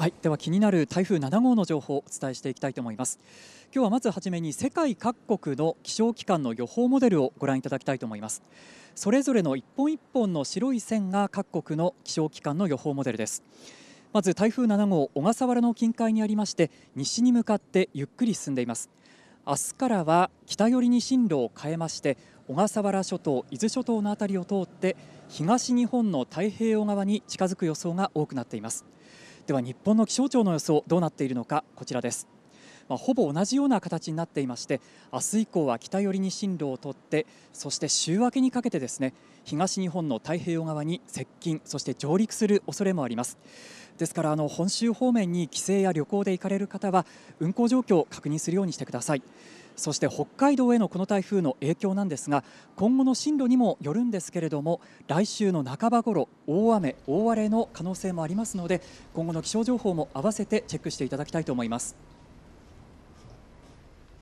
はい、では気になる台風7号の情報をお伝えしていきたいと思います。今日はまずはじめに世界各国の気象機関の予報モデルをご覧いただきたいと思います。それぞれの一本一本の白い線が各国の気象機関の予報モデルです。まず台風7号、小笠原の近海にありまして、西に向かってゆっくり進んでいます。明日からは北寄りに進路を変えまして小笠原諸島、伊豆諸島の辺りを通って東日本の太平洋側に近づく予想が多くなっていますでは日本の気象庁の予想どうなっているのかこちらですまあ、ほぼ同じような形になっていまして明日以降は北寄りに進路をとってそして週明けにかけてですね東日本の太平洋側に接近そして上陸する恐れもありますですからあの本州方面に帰省や旅行で行かれる方は運行状況を確認するようにしてくださいそして北海道へのこの台風の影響なんですが今後の進路にもよるんですけれども来週の半ば頃大雨大荒れの可能性もありますので今後の気象情報も合わせてチェックしていただきたいと思います。